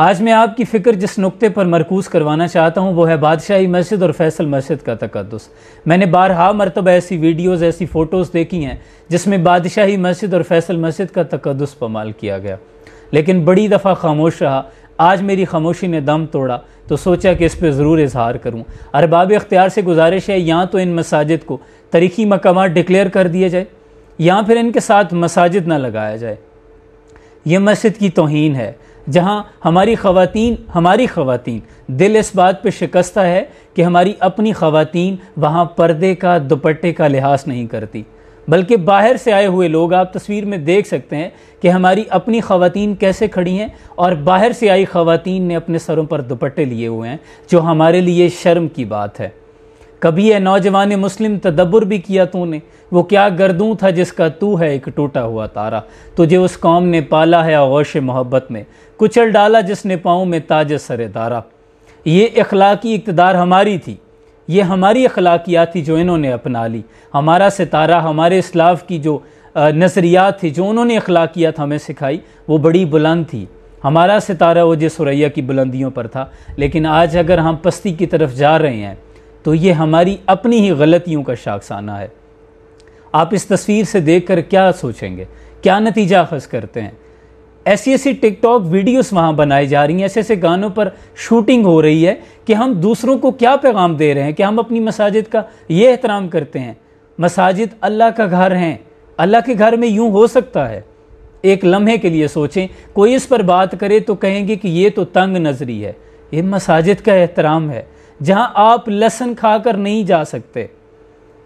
आज मैं आपकी फ़िक्र जिस नुक्ते पर मरकूज़ करवाना चाहता हूँ वो है बादशाही मस्जिद और फैसल मस्जिद का तकदस मैंने बारहा मरतब ऐसी वीडियोस ऐसी फ़ोटोज़ देखी हैं जिसमें बादशाही मस्जिद और फैसल मस्जिद का तकदस पमाल किया गया लेकिन बड़ी दफ़ा खामोश रहा आज मेरी खामोशी ने दम तोड़ा तो सोचा कि इस पर ज़रूर इजहार करूँ अरबाब इख्तियार से गुजारिश है या तो इन मसाजिद को तरीकी मकाम डिक्लेयर कर दिया जाए या फिर इनके साथ मसाजिद ना लगाया जाए ये मस्जिद की तोहन है जहां हमारी खवतिन हमारी खवतिन दिल इस बात पे शिकस्ता है कि हमारी अपनी खवतिन वहां पर्दे का दुपट्टे का लिहाज नहीं करती बल्कि बाहर से आए हुए लोग आप तस्वीर में देख सकते हैं कि हमारी अपनी खवतिन कैसे खड़ी हैं और बाहर से आई खवतिन ने अपने सरों पर दुपट्टे लिए हुए हैं जो हमारे लिए शर्म की बात है कभी यह नौजवान मुस्लिम तदब्बर भी किया तूने वो क्या गर्दूँ था जिसका तू है एक टूटा हुआ तारा तुझे उस कौम ने पाला है गौश मोहब्बत में कुचल डाला जिसने पाँव में ताज सर तारा ये अखलाकी इकतदार हमारी थी ये हमारी अखलाकियात थी जो इन्होंने अपना ली हमारा सितारा हमारे इस्लाफ की जो नज़रियात थी जो उन्होंने अखलाकियात हमें सिखाई वो बड़ी बुलंद थी हमारा सितारा वो जिस सुरैया की बुलंदियों पर था लेकिन आज अगर हम पस्ती की तरफ जा रहे हैं तो ये हमारी अपनी ही गलतियों का शाखसाना है आप इस तस्वीर से देख कर क्या सोचेंगे क्या नतीजा अखज करते हैं ऐसी ऐसी टिकटॉक वीडियोस वहाँ बनाई जा रही हैं ऐसे ऐसे गानों पर शूटिंग हो रही है कि हम दूसरों को क्या पैगाम दे रहे हैं कि हम अपनी मसाजिद का ये एहतराम करते हैं मसाजिद अल्लाह का घर हैं अल्लाह के घर में यूँ हो सकता है एक लम्हे के लिए सोचें कोई इस पर बात करे तो कहेंगे कि ये तो तंग नजरी है ये मसाजिद का एहतराम है जहां आप लहसन खाकर नहीं जा सकते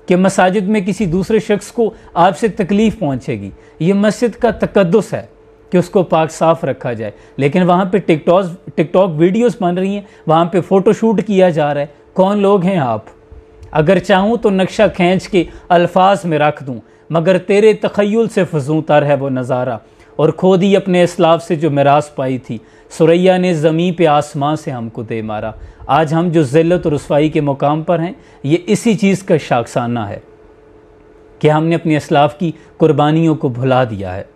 कि मसाजिद में किसी दूसरे शख्स को आपसे तकलीफ़ पहुंचेगी ये मस्जिद का तकदस है कि उसको पाक साफ रखा जाए लेकिन वहाँ पे टिकटॉक टिकटॉक वीडियोस बन रही हैं वहाँ पे फ़ोटोशूट किया जा रहा है कौन लोग हैं आप अगर चाहूँ तो नक्शा खींच के अल्फाज में रख दूँ मगर तेरे तखयल से फजूतर है वो नज़ारा और खोद ही अपने इस्लाफ से जो मिरास पाई थी सुरैया ने ज़मीं पे आसमां से हमको दे मारा आज हम जो जिलत और रसवाई के मुकाम पर हैं ये इसी चीज़ का शाखसाना है कि हमने अपने इस्लाफ की कुर्बानियों को भुला दिया है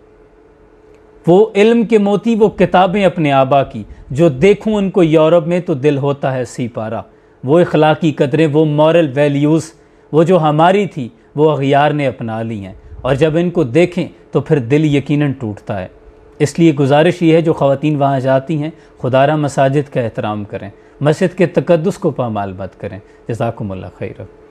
वो इल्म के मोती वो किताबें अपने आबा की जो देखूं उनको यूरोप में तो दिल होता है सी पारा वो इखलाकी कदरें वो मॉरल वैल्यूज़ वो जो हमारी थी वो अखियार ने अपना ली हैं और जब इनको देखें तो फिर दिल यकीनन टूटता है इसलिए गुजारिश ये है जो ख़वान वहाँ जाती हैं खुदारा मसाजिद का एहतराम करें मस्जिद के तकदस को पामाल मत करें जजाकमल्ला खैर